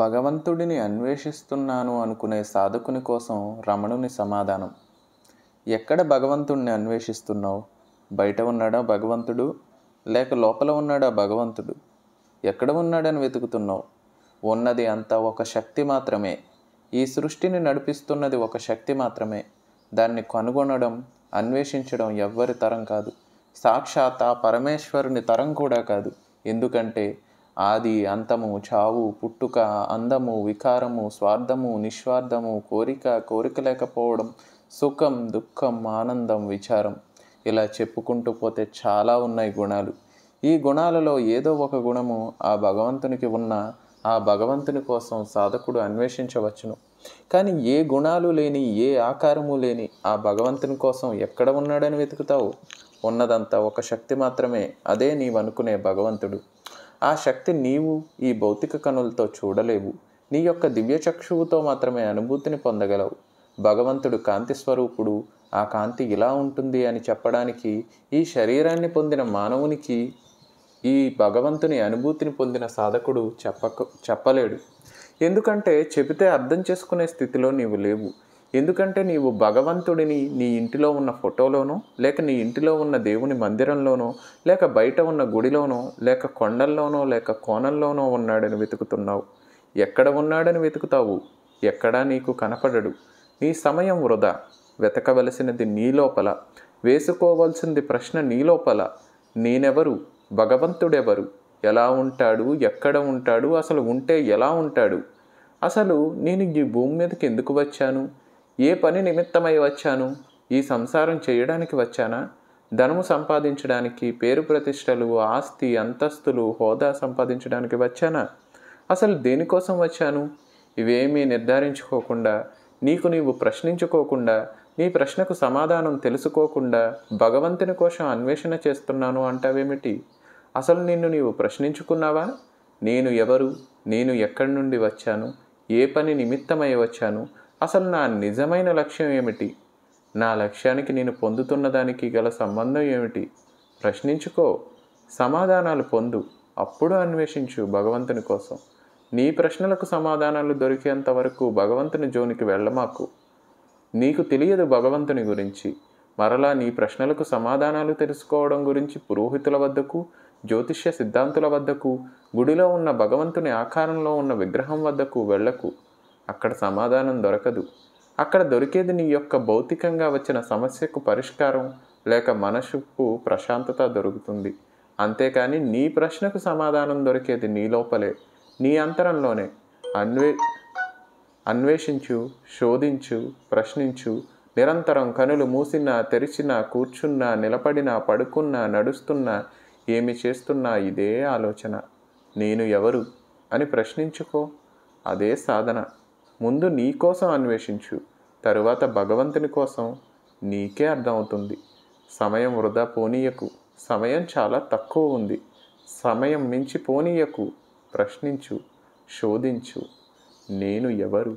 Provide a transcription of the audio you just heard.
భగవంతుడిని అన్వేషిస్తున్నాను అనుకునే సాధకుని కోసం రమణుని సమాధానం ఎక్కడ భగవంతుడిని అన్వేషిస్తున్నావు బయట ఉన్నాడా భగవంతుడు లేక లోపల ఉన్నాడా భగవంతుడు ఎక్కడ ఉన్నాడని వెతుకుతున్నావు ఉన్నది అంతా ఒక శక్తి మాత్రమే ఈ సృష్టిని నడిపిస్తున్నది ఒక శక్తి మాత్రమే దాన్ని కనుగొనడం అన్వేషించడం ఎవ్వరి తరం కాదు సాక్షాత్ ఆ పరమేశ్వరుని తరం కూడా కాదు ఎందుకంటే ఆది అంతము చావు పుట్టుక అందము వికారము స్వార్థము నిస్వార్థము కోరిక కోరిక లేకపోవడం సుఖం దుఃఖం ఆనందం విచారం ఇలా చెప్పుకుంటూ పోతే చాలా ఉన్నాయి గుణాలు ఈ గుణాలలో ఏదో ఒక గుణము ఆ భగవంతునికి ఉన్న ఆ భగవంతుని కోసం సాధకుడు అన్వేషించవచ్చును కానీ ఏ గుణాలు లేని ఏ ఆకారము లేని ఆ భగవంతుని కోసం ఎక్కడ ఉన్నాడని వెతుకుతావు ఉన్నదంతా ఒక శక్తి మాత్రమే అదే నీవనుకునే భగవంతుడు ఆ శక్తి నీవు ఈ భౌతిక కనులతో చూడలేవు నీ యొక్క దివ్యచక్షువుతో మాత్రమే అనుభూతిని పొందగలవు భగవంతుడు కాంతి స్వరూపుడు ఆ కాంతి ఇలా ఉంటుంది అని చెప్పడానికి ఈ శరీరాన్ని పొందిన మానవునికి ఈ భగవంతుని అనుభూతిని పొందిన సాధకుడు చెప్పక చెప్పలేడు ఎందుకంటే చెబితే అర్థం చేసుకునే స్థితిలో నీవు లేవు ఎందుకంటే నీవు భగవంతుడిని నీ ఇంటిలో ఉన్న ఫోటోలోనో లేక నీ ఇంటిలో ఉన్న దేవుని మందిరంలోనో లేక బయట ఉన్న గుడిలోనో లేక కొండల్లోనో లేక కోణంలోనో ఉన్నాడని వెతుకుతున్నావు ఎక్కడ ఉన్నాడని వెతుకుతావు ఎక్కడా నీకు కనపడడు నీ సమయం వృధా వెతకవలసినది నీ లోపల వేసుకోవాల్సింది ప్రశ్న నీ లోపల నేనెవరు భగవంతుడెవరు ఎలా ఉంటాడు ఎక్కడ ఉంటాడు అసలు ఉంటే ఎలా ఉంటాడు అసలు నేను ఈ భూమి మీదకి ఎందుకు వచ్చాను ఏ పని నిమిత్తమై వచ్చాను ఈ సంసారం చేయడానికి వచ్చానా ధనము సంపాదించడానికి పేరు ప్రతిష్టలు ఆస్తి అంతస్తులు హోదా సంపాదించడానికి వచ్చానా అసలు దేనికోసం వచ్చాను ఇవేమీ నిర్ధారించుకోకుండా నీకు నీవు ప్రశ్నించుకోకుండా నీ ప్రశ్నకు సమాధానం తెలుసుకోకుండా భగవంతుని కోసం అన్వేషణ చేస్తున్నాను అంటావేమిటి అసలు నిన్ను నీవు ప్రశ్నించుకున్నావా నేను ఎవరు నేను ఎక్కడి నుండి వచ్చాను ఏ పని నిమిత్తమై వచ్చాను అసలు నా నిజమైన లక్ష్యం ఏమిటి నా లక్ష్యానికి నేను పొందుతున్న దానికి గల సంబంధం ఏమిటి ప్రశ్నించుకో సమాధానాలు పొందు అప్పుడు అన్వేషించు భగవంతుని కోసం నీ ప్రశ్నలకు సమాధానాలు దొరికేంత వరకు భగవంతుని జోనికి వెళ్ళమాకు నీకు తెలియదు భగవంతుని గురించి మరలా నీ ప్రశ్నలకు సమాధానాలు తెలుసుకోవడం గురించి పురోహితుల వద్దకు జ్యోతిష్య సిద్ధాంతుల వద్దకు గుడిలో ఉన్న భగవంతుని ఆకారంలో ఉన్న విగ్రహం వద్దకు వెళ్లకు అక్కడ సమాధానం దొరకదు అక్కడ దొరికేది నీ యొక్క భౌతికంగా వచ్చిన సమస్యకు పరిష్కారం లేక మనసుకు ప్రశాంతత దొరుకుతుంది అంతేకాని నీ ప్రశ్నకు సమాధానం దొరికేది నీ లోపలే నీ అంతరంలోనే అన్వే అన్వేషించు శోధించు ప్రశ్నించు నిరంతరం కనులు మూసినా తెరిచినా కూర్చున్నా నిలబడినా పడుకున్నా నడుస్తున్నా ఏమి చేస్తున్నా ఇదే ఆలోచన నేను ఎవరు అని ప్రశ్నించుకో అదే సాధన ముందు నీ కోసం అన్వేషించు తరువాత భగవంతుని కోసం నీకే అర్థమవుతుంది సమయం వృధా పోనీయకు సమయం చాలా తక్కువ ఉంది సమయం మించి పోనీయకు ప్రశ్నించు శోధించు నేను ఎవరు